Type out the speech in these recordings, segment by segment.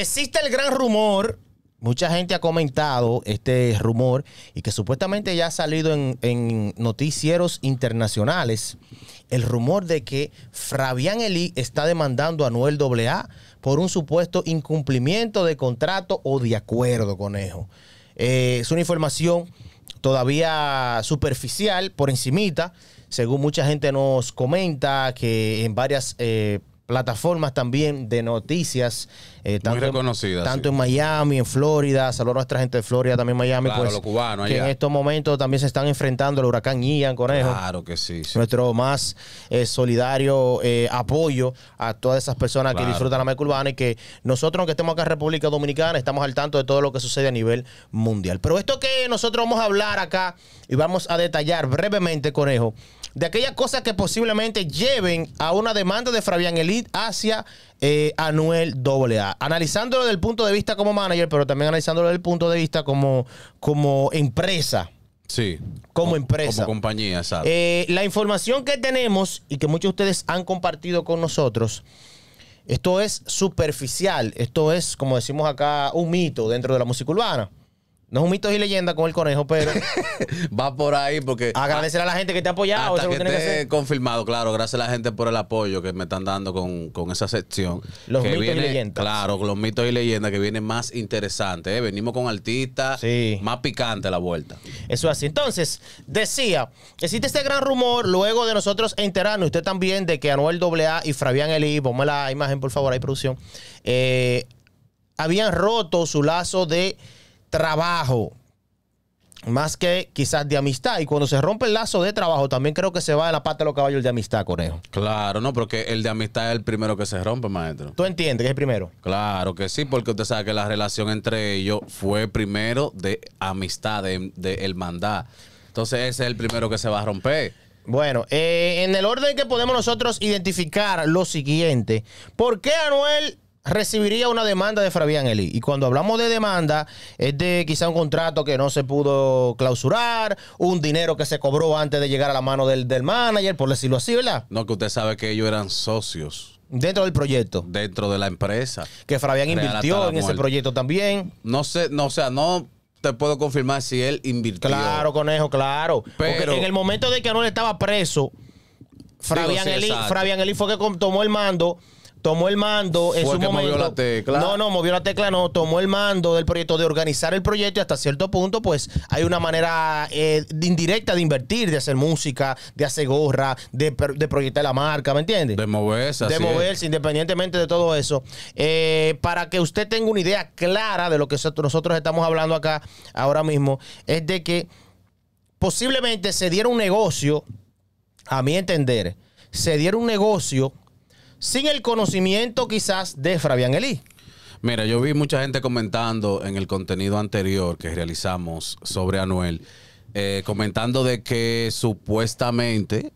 Existe el gran rumor, mucha gente ha comentado este rumor y que supuestamente ya ha salido en, noticieros internacionales el rumor de que Fabián Eli está demandando a Noel AA por un supuesto incumplimiento de contrato o de acuerdo, con Eh, es una información todavía superficial, por encimita. Según mucha gente nos comenta que en varias eh, plataformas también de noticias. Eh, tanto, reconocidas. Tanto en Miami, en Florida. Saludos a nuestra gente de Florida, también Miami. pues, Que en estos momentos también se están enfrentando el huracán Ian Conejo. Claro que sí. Nuestro más eh, solidario eh, apoyo a todas esas personas que disfrutan la América Urbana y que nosotros, aunque estemos acá en República Dominicana, estamos al tanto de todo lo que sucede a nivel mundial. Pero esto que nosotros vamos a hablar acá y vamos a detallar brevemente, Conejo, de aquellas cosas que posiblemente lleven a una demanda de Fabián Elite hacia eh, Anuel AA. Analizándolo del punto de vista como manager, pero también analizándolo del punto de vista como, como empresa. Sí. Como, empresa. Como compañía, ¿sabes? Eh, la información que tenemos y que muchos de ustedes han compartido con nosotros. Esto es superficial, esto es, como decimos acá, un mito dentro de la música urbana. No es un y leyendas con el conejo, pero va por ahí porque... Agradecer a la gente que te ha apoyado. que, confirmado, claro. Gracias a la gente por el apoyo que me están dando con, esa sección. Los mitos y leyendas. Claro, los mitos y leyendas que vienen más interesante. ¿eh? Venimos con artistas, sí. más picante la vuelta. Eso es así. Entonces, decía, existe este gran rumor luego de nosotros enterarnos, usted también, de que Anuel AA y Fabián Eli, ponme la imagen por favor, hay producción, eh, habían roto su lazo de trabajo, más que quizás de amistad. Y cuando se rompe el lazo de trabajo, también creo que se va de la parte de los caballos el de amistad, Conejo. Claro, no, porque el de amistad es el primero que se rompe, maestro. ¿Tú entiendes que es el primero? Claro que sí, porque usted sabe que la relación entre ellos fue primero de amistad, de, de hermandad. Entonces ese es el primero que se va a romper. Bueno, eh, en el orden que podemos nosotros identificar lo siguiente, ¿por qué Anuel recibiría una demanda de Fabián Eli. Y cuando hablamos de demanda, es de quizá un contrato que no se pudo clausurar, un dinero que se cobró antes de llegar a la mano del, manager, por decirlo así, ¿verdad? No, que usted sabe que ellos eran socios. Dentro del proyecto. Dentro de la empresa. Que Fabián invirtió en ese proyecto también. No sé, no, o sea, no te puedo confirmar si él invirtió. Claro, conejo, claro. Pero, Porque en el momento de que Anuel estaba preso, Fabián Eli, Eli fue que tomó el mando tomó el mando en Fue momento. movió la tecla. No, no, movió la tecla, no. Tomó el mando del proyecto, de organizar el proyecto y hasta cierto punto, pues hay una manera eh, indirecta de invertir, de hacer música, de hacer gorra, de, proyectar la marca, ¿me entiendes? De moverse. De moverse, independientemente de todo eso. Eh, para que usted tenga una idea clara de lo que nosotros estamos hablando acá ahora mismo, es de que posiblemente se diera un negocio, a mi entender, se diera un negocio sin el conocimiento quizás de Fabián Elí. Mira, yo vi mucha gente comentando en el contenido anterior que realizamos sobre Anuel, eh, comentando de que supuestamente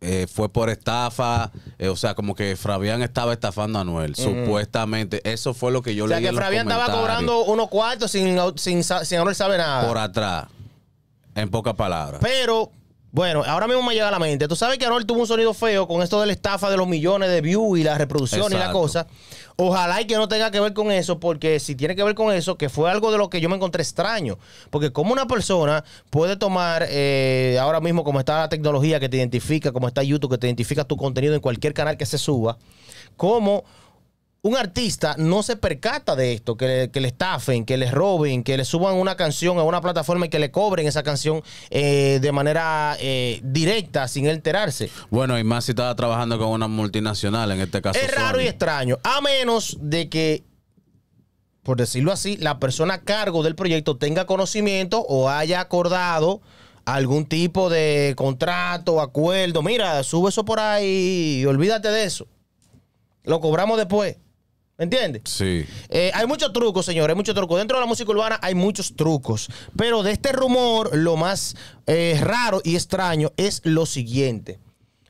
eh, fue por estafa, eh, o sea, como que Fabián estaba estafando a Anuel, supuestamente. Eso fue lo que yo le leí. O sea, que Fabián estaba cobrando unos cuartos sin, sin, sin, sin Anuel sabe nada. Por atrás, en pocas palabras. Pero bueno, ahora mismo me llega a la mente. Tú sabes que Anuel tuvo un sonido feo con esto de la estafa de los millones de views y la reproducción y la cosa. Ojalá y que no tenga que ver con eso, porque si tiene que ver con eso, que fue algo de lo que yo me encontré extraño. Porque como una persona puede tomar, eh, ahora mismo como está la tecnología que te identifica, como está YouTube, que te identifica tu contenido en cualquier canal que se suba, como un artista no se percata de esto, que le, estafen, que le roben, que le suban una canción a una plataforma y que le cobren esa canción eh, de manera eh, directa, sin enterarse. Bueno, y más si estaba trabajando con una multinacional, en este caso. Es raro y extraño, a menos de que, por decirlo así, la persona a cargo del proyecto tenga conocimiento o haya acordado algún tipo de contrato, acuerdo. Mira, sube eso por ahí y olvídate de eso. Lo cobramos después. ¿Entiendes? Sí. Eh, hay muchos trucos, señores, hay muchos trucos. Dentro de la música urbana hay muchos trucos. Pero de este rumor, lo más eh, raro y extraño es lo siguiente.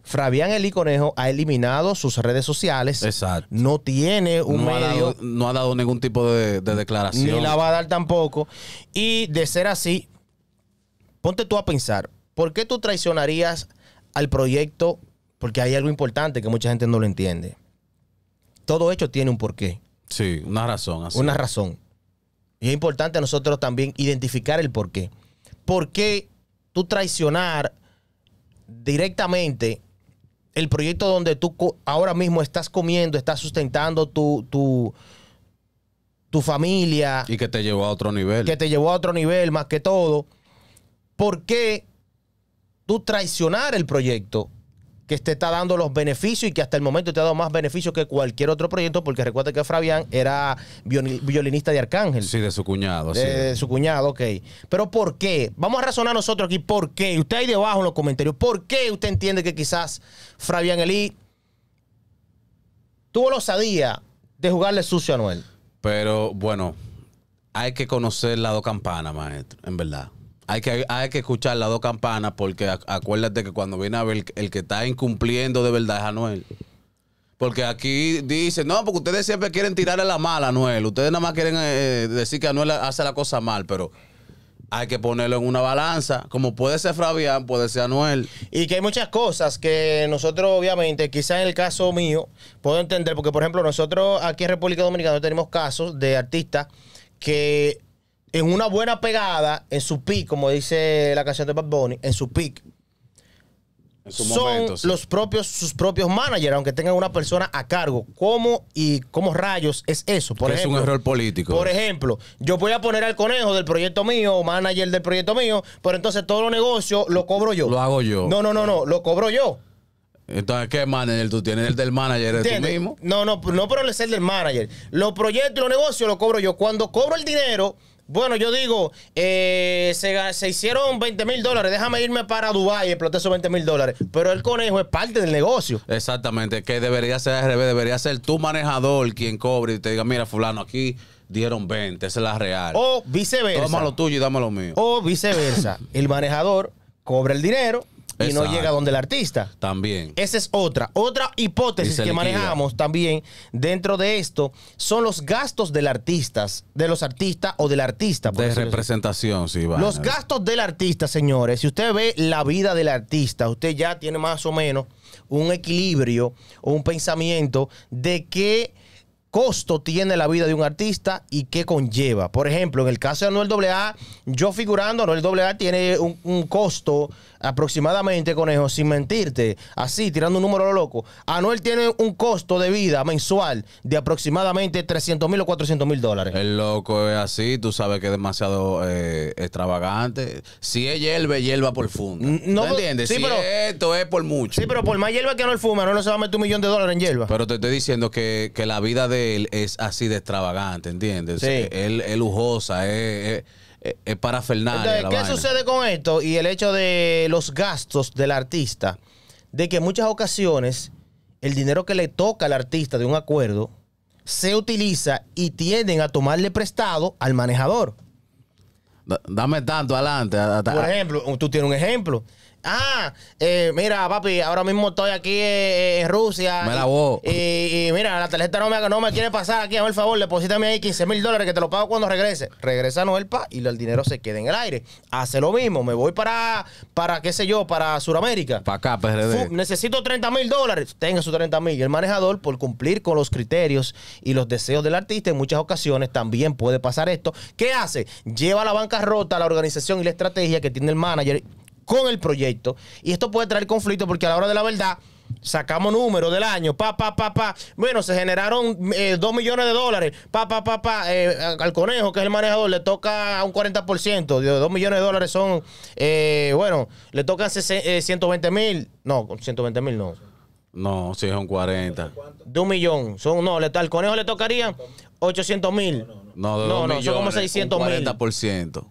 Fabián Elí Conejo ha eliminado sus redes sociales. Exacto. No tiene un medio. no ha dado ningún tipo de, declaración. Ni la va a dar tampoco. Y de ser así, ponte tú a pensar, ¿por qué tú traicionarías al proyecto? Porque hay algo importante que mucha gente no lo entiende todo hecho tiene un porqué. Sí, una razón. Una razón. Y es importante nosotros también identificar el porqué. ¿Por qué tú traicionar directamente el proyecto donde tú ahora mismo estás comiendo, estás sustentando tu, tu, tu, familia. Y que te llevó a otro nivel. Que te llevó a otro nivel más que todo. ¿Por qué tú traicionar el proyecto que te está dando los beneficios y que hasta el momento te ha dado más beneficios que cualquier otro proyecto, porque recuerda que Fabián era violinista de Arcángel. Sí, de su cuñado. De, de su cuñado, ok. Pero ¿por qué? Vamos a razonar nosotros aquí, ¿por qué? Usted ahí debajo en los comentarios, ¿por qué usted entiende que quizás Fabián Elí tuvo la osadía de jugarle sucio a Noel? Pero bueno, hay que conocer el lado campana, maestro, en verdad hay que, hay que escuchar las dos campanas porque acuérdate que cuando viene a ver el que está incumpliendo de verdad es Anuel. Porque aquí dicen, no, porque ustedes siempre quieren tirarle la mala Anuel. Ustedes nada más quieren eh, decir que Anuel hace la cosa mal, pero hay que ponerlo en una balanza. Como puede ser Fabián, puede ser Anuel. Y que hay muchas cosas que nosotros, obviamente, quizás en el caso mío, puedo entender, porque por ejemplo, nosotros aquí en República Dominicana tenemos casos de artistas que en una buena pegada, en su pick, como dice la canción de Bad Bunny, en su pick, son los propios, sus propios managers, aunque tengan una persona a cargo. ¿Cómo y cómo rayos es eso? Por es un error político. Por ejemplo, yo voy a poner al conejo del proyecto mío, manager del proyecto mío, pero entonces todo los negocio lo cobro yo. Lo hago yo. No, no, no, no, lo cobro yo. Entonces, ¿qué manager tú tienes? ¿El del manager de tú mismo? No, no, no, pero es el del manager. Los proyectos y los negocios los cobro yo. Cuando cobro el dinero bueno, yo digo, eh, se, hicieron 20 mil dólares, déjame irme para Dubái y explotar esos 20 mil dólares. Pero el conejo es parte del negocio. Exactamente, que debería ser RB, debería ser tu manejador quien cobre y te diga, mira, fulano, aquí dieron 20, esa es la real. O viceversa. Toma tuyo y dame lo mío. O viceversa, el manejador cobra el dinero y no llega donde el artista. También. Esa es otra. Otra hipótesis que manejamos también dentro de esto son los gastos del artista, de los artistas o del artista. de representación, sí, va. Los gastos del artista, señores. Si usted ve la vida del artista, usted ya tiene más o menos un equilibrio o un pensamiento de qué costo tiene la vida de un artista y qué conlleva. Por ejemplo, en el caso de Anuel AA, yo figurando, Anuel AA tiene un costo aproximadamente, conejo, sin mentirte, así, tirando un número a lo loco, Anuel tiene un costo de vida mensual de aproximadamente 300 mil o 400 mil dólares. El loco es así, tú sabes que es demasiado eh, extravagante. Si es hierba, hierba por funda. No, entiendes? esto es por mucho. Sí, pero por más hierba que no el fuma, no, se va a meter un millón de dólares en hierba. Pero te estoy diciendo que, que la vida de él es así de extravagante, ¿entiendes? Sí. Él es lujosa, es eh, eh, eh, es para Fernando. ¿qué sucede con esto? Y el hecho de los gastos del artista, de que en muchas ocasiones el dinero que le toca al artista de un acuerdo se utiliza y tienden a tomarle prestado al manejador. Dame tanto adelante. Por ejemplo, tú tienes un ejemplo. Ah, eh, mira, papi, ahora mismo estoy aquí eh, eh, en Rusia. Me Y, mira, la tarjeta no me, quiere pasar aquí, a ver, favor, deposítame ahí 15 mil dólares que te lo pago cuando regrese. Regresa Noel Pa y el dinero se queda en el aire. Hace lo mismo, me voy para, para qué sé yo, para Sudamérica. Para acá, PRD. necesito 30 mil dólares. Tenga sus 30 mil. Y el manejador, por cumplir con los criterios y los deseos del artista, en muchas ocasiones también puede pasar esto. ¿Qué hace? Lleva la banca rota, la organización y la estrategia que tiene el manager con el proyecto. Y esto puede traer conflicto porque a la hora de la verdad sacamos números del año, pa, pa, pa, pa. Bueno, se generaron eh, Dos millones de dólares, pa, pa, pa, pa. Eh, al conejo, que es el manejador, le toca un 40%. De 2 millones de dólares son, eh, bueno, le tocan 120 mil. No, 120 mil no. No, sí, son 40. De un millón. Son, no, le, al conejo le tocaría 800 mil. No, no, no, son como 600 mil. 40%.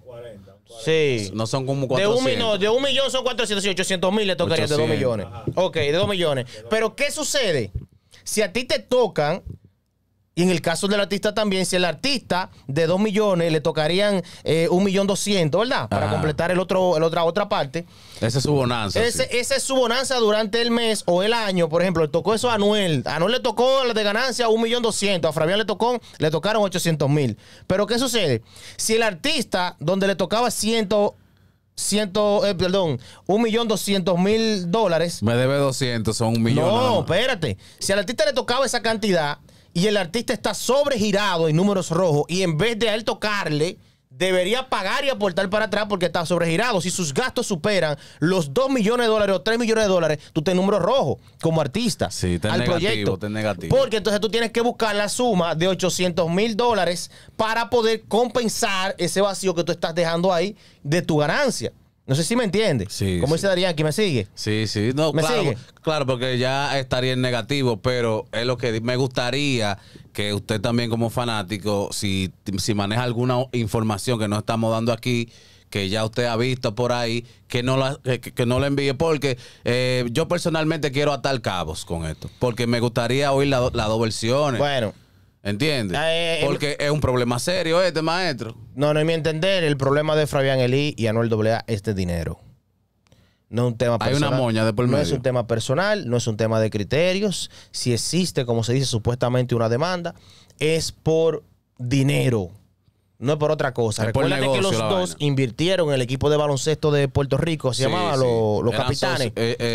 Sí. No son como 400. De un, no, de un millón son 400 y 800 mil le tocaría 800. de 2 millones. Ajá. Ok, de 2 millones. Pero ¿qué sucede? Si a ti te tocan y en el caso del artista también, si el artista de 2 millones le tocarían eh, un millón ¿verdad? Para completar el otro, el otra, otra parte. Esa es su bonanza. Esa es su bonanza durante el mes o el año. Por ejemplo, le tocó eso a Anuel. A Anuel le tocó la de ganancia un millón A Fabián le tocó, le tocaron 800.000. mil. Pero ¿qué sucede? Si el artista donde le tocaba ciento ciento, eh, perdón, un millón mil dólares. Me debe 200, son un millón. No, espérate. Si al artista le tocaba esa cantidad, y el artista está sobregirado en números rojos y en vez de a él tocarle, debería pagar y aportar para atrás porque está sobregirado. Si sus gastos superan los 2 millones de dólares o 3 millones de dólares, tú te números rojos como artista al proyecto. negativo. Porque entonces tú tienes que buscar la suma de 800 mil dólares para poder compensar ese vacío que tú estás dejando ahí de tu ganancia. No sé si me entiende. Sí, Como daría? aquí me sigue? Sí, sí. No, ¿Me claro, sigue? claro, porque ya estaría en negativo, pero es lo que me gustaría que usted también como fanático, si, maneja alguna información que no estamos dando aquí, que ya usted ha visto por ahí, que no la, que, no la envíe, porque eh, yo personalmente quiero atar cabos con esto, porque me gustaría oír las la dos versiones. Bueno, ¿Entiendes? Ah, eh, Porque es un problema serio este, maestro. No, no, es mi entender, el problema de Fabián Elí y Anuel Doblea es de dinero. No es un tema personal. Hay una moña de por No es un tema personal, no es un tema de criterios. Si existe, como se dice, supuestamente una demanda, es por dinero no es por otra cosa. recuerda que los dos invirtieron en el equipo de baloncesto de Puerto Rico, se llamaba Los, eh, eh, los, capitanes.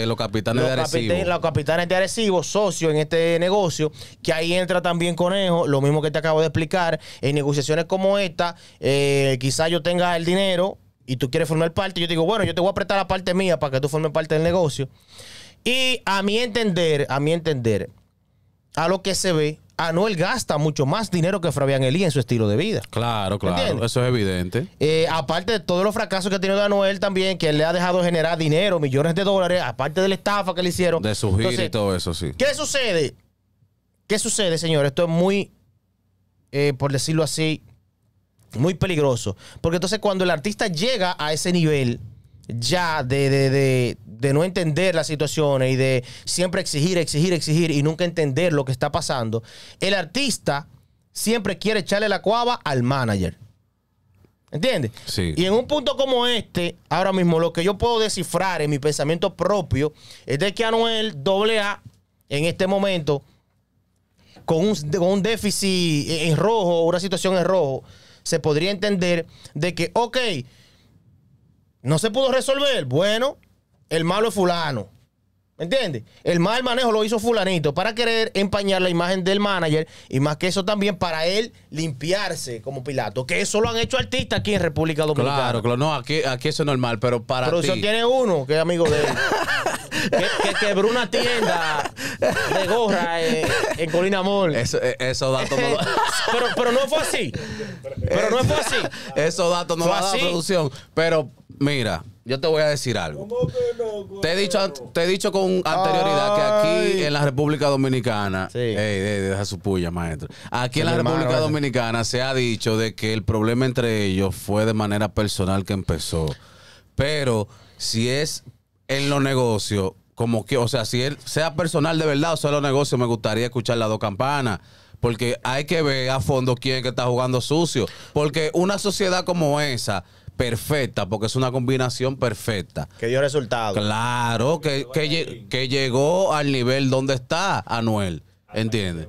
los, capitanes. de capitanes Arecibo. los capitanes de Arecibo, socios en este negocio, que ahí entra también Conejo, lo mismo que te acabo de explicar. En negociaciones como esta, eh, quizás yo tenga el dinero y tú quieres formar parte, yo te digo, bueno, yo te voy a prestar la parte mía para que tú formes parte del negocio. Y a mi entender, a mi entender, a lo que se ve, Anuel ah, gasta mucho más dinero que Fabián Elí en su estilo de vida. Claro, claro. Eso es evidente. Eh, aparte de todos los fracasos que ha tenido Anuel también, que él le ha dejado generar dinero, millones de dólares, aparte de la estafa que le hicieron. De su gira y todo eso, sí. ¿Qué sucede? ¿Qué sucede, señor? Esto es muy, eh, por decirlo así, muy peligroso. Porque entonces cuando el artista llega a ese nivel, ya de, no entender las situaciones y de siempre exigir, exigir, exigir y nunca entender lo que está pasando, el artista siempre quiere echarle la cuava al manager. ¿Entiendes? Y en un punto como este, ahora mismo lo que yo puedo descifrar en mi pensamiento propio es de que Anuel a en este momento, con un, con un déficit en rojo, una situación en rojo, se podría entender de que, ok, no se pudo resolver. Bueno, el malo es fulano. ¿Me entiendes? El mal manejo lo hizo fulanito para querer empañar la imagen del manager y más que eso también para él limpiarse como Pilato. Que eso lo han hecho artistas aquí en República Dominicana. Claro, claro. No, aquí, aquí eso es normal, pero para Pero eso tiene uno que es amigo de él. que, quebró una tienda de gorra en, Colina Mall. Eso, eh, esos no. pero, pero no fue así. Pero no fue así. Eso dato no va a dar producción. Pero mira, yo te voy a decir algo. te he dicho, te he dicho con anterioridad que aquí en la República Dominicana, deja su puya, maestro. Aquí en la República Dominicana se ha dicho de que el problema entre ellos fue de manera personal que empezó. Pero si es en los negocios, como que, o sea, si él sea personal de verdad o sea los negocios, me gustaría escuchar las dos campanas. Porque hay que ver a fondo quién es que está jugando sucio. Porque una sociedad como esa, perfecta, porque es una combinación perfecta. Que dio resultado. Claro, que, que, que llegó al nivel donde está Anuel. ¿Entiendes?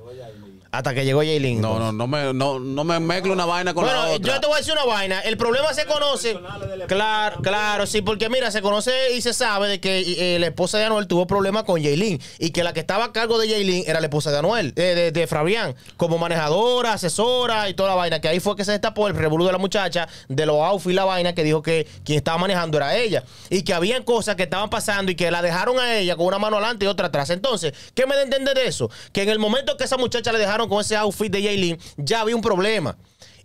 Hasta que llegó Jaylin. No, no, no me, no, me mezclo una vaina con la otra. yo te voy a decir una vaina. El problema se conoce. Claro, claro, sí, porque mira, se conoce y se sabe de que eh, eh, la esposa de Anuel tuvo problemas con Jaylin. Y que la que estaba a cargo de Jaylin era la esposa de Anuel, eh, de, de, Fabián, como manejadora, asesora y toda la vaina. Que ahí fue que se destapó el revuelo de la muchacha, de los outfits, la vaina, que dijo que quien estaba manejando era ella. Y que habían cosas que estaban pasando y que la dejaron a ella con una mano adelante y otra atrás. Entonces, ¿qué me de entender de eso? Que en el momento que esa muchacha le dejaron con ese outfit de Jaylin, ya había un problema.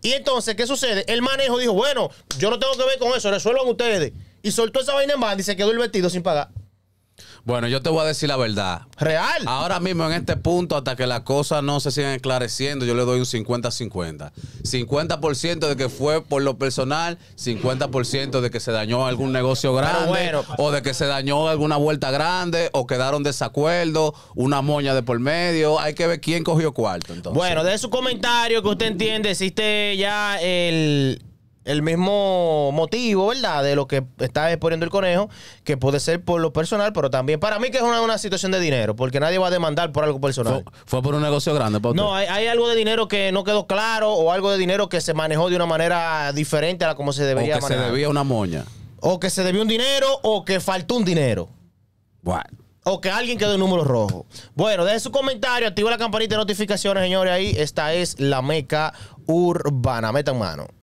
Y entonces, ¿qué sucede? El manejo dijo, bueno, yo no tengo que ver con eso, resuelvan ustedes. Y soltó esa vaina en banda y se quedó el vestido sin pagar. Bueno, yo te voy a decir la verdad. Real. Ahora mismo en este punto, hasta que las cosas no se sigan esclareciendo, yo le doy un 50-50. 50%, de que fue por lo personal, 50% de que se dañó algún negocio grande, o de que se dañó alguna vuelta grande, o quedaron desacuerdos, una moña de por medio. Hay que ver quién cogió cuarto. Entonces. Bueno, de su comentario que usted entiende, existe ya el el mismo motivo, ¿verdad? De lo que está exponiendo el conejo, que puede ser por lo personal, pero también para mí que es una, situación de dinero, porque nadie va a demandar por algo personal. Fue, por un negocio grande. ¿por no, hay, algo de dinero que no quedó claro o algo de dinero que se manejó de una manera diferente a la como se debería o que se debía una moña. O que se debió un dinero o que faltó un dinero. O que alguien quedó en número rojo. Bueno, deje su comentario, activa la campanita de notificaciones, señores. Ahí esta es la meca urbana. Metan mano.